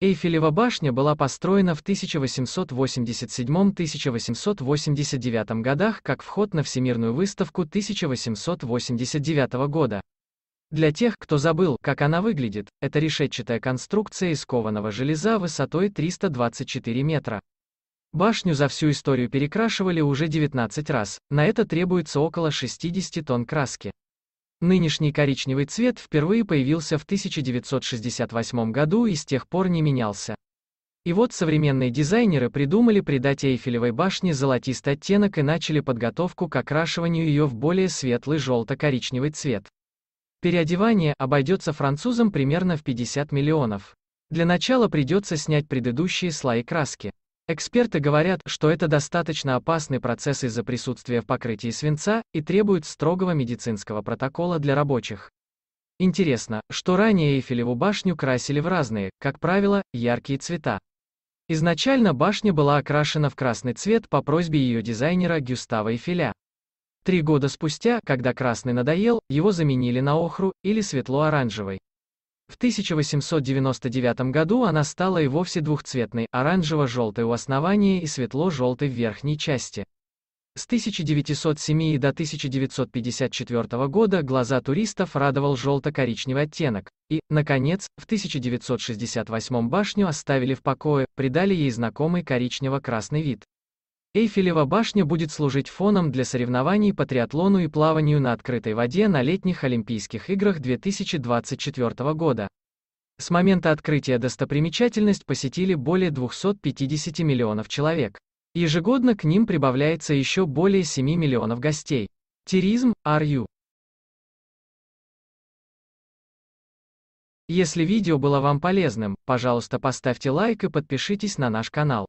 Эйфелева башня была построена в 1887-1889 годах как вход на Всемирную выставку 1889 года. Для тех, кто забыл, как она выглядит, это решетчатая конструкция из кованого железа высотой 324 метра. Башню за всю историю перекрашивали уже 19 раз, на это требуется около 60 тонн краски. Нынешний коричневый цвет впервые появился в 1968 году и с тех пор не менялся. И вот современные дизайнеры придумали придать Эйфелевой башне золотистый оттенок и начали подготовку к окрашиванию ее в более светлый желто-коричневый цвет. Переодевание обойдется французам примерно в 50 миллионов. Для начала придется снять предыдущие слои краски. Эксперты говорят, что это достаточно опасный процесс из-за присутствия в покрытии свинца и требует строгого медицинского протокола для рабочих. Интересно, что ранее Эйфелеву башню красили в разные, как правило, яркие цвета. Изначально башня была окрашена в красный цвет по просьбе ее дизайнера Гюстава Эйфеля. Три года спустя, когда красный надоел, его заменили на охру или светло-оранжевый. В 1899 году она стала и вовсе двухцветной, оранжево-желтой у основания и светло-желтой в верхней части. С 1907 до 1954 года глаза туристов радовал желто-коричневый оттенок. И, наконец, в 1968 башню оставили в покое, придали ей знакомый коричнево-красный вид. Эйфелева башня будет служить фоном для соревнований по триатлону и плаванию на открытой воде на летних Олимпийских играх 2024 года. С момента открытия достопримечательность посетили более 250 миллионов человек. Ежегодно к ним прибавляется еще более 7 миллионов гостей. Туризм, RU. Если видео было вам полезным, пожалуйста поставьте лайк и подпишитесь на наш канал.